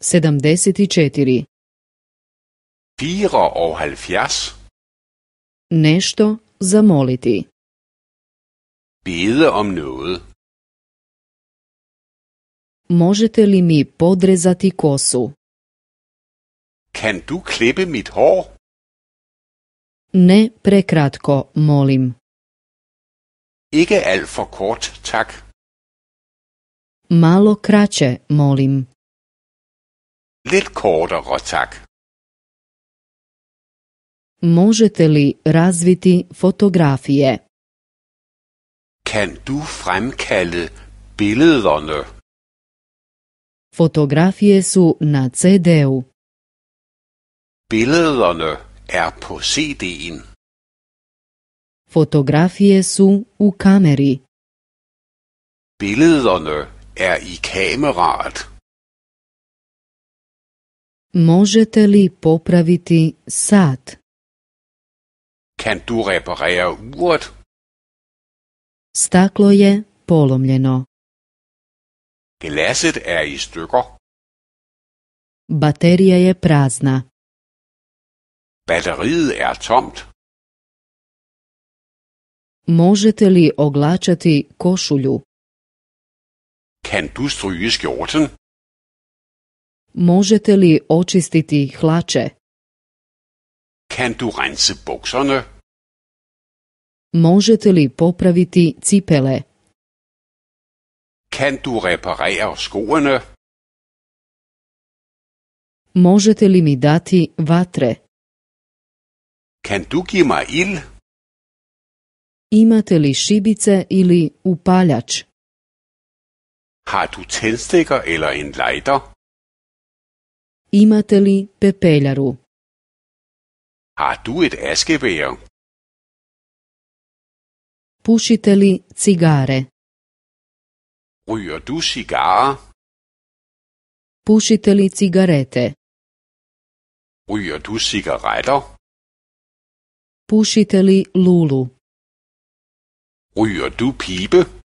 74 Nešto zamoliti Bede om noget Možete li mi podrezati kosu? Kan du klippe mit hår? Ne prekratko, molim. Ikke alt for kort, tak. Malo kraće, molim. Lidt kortere, tak. Možete li razviti fotografije? Kan du fremkalde billederne? Fotografije su na CD-u. Billederne er på CD'en. Fotografije su u kameri. Billederne Er i kameraet? Možete li popraviti sat? Kan du reparere uret? Staklo je polomljeno. Glaset er i stykker. Baterija je prazna. Batteriet er tomt. Možete li oglačati košulju? Kan du stryge skjorten? Možete li očistiti hlače? Kan du rense bukserne? Možete li popraviti cipele? Kan du reparere skoene? Možete li mi dati vatre? Kan du give mig il? Imate li šibice ili upaljač? Har du tændstikker eller en lighter? Imate li pepeljaru? Har du et askevær? Pušite li cigare? Ryger du cigare? Pušite li cigarete? Ryger du cigaretter? Pušite li lulu? Ryger du pibe?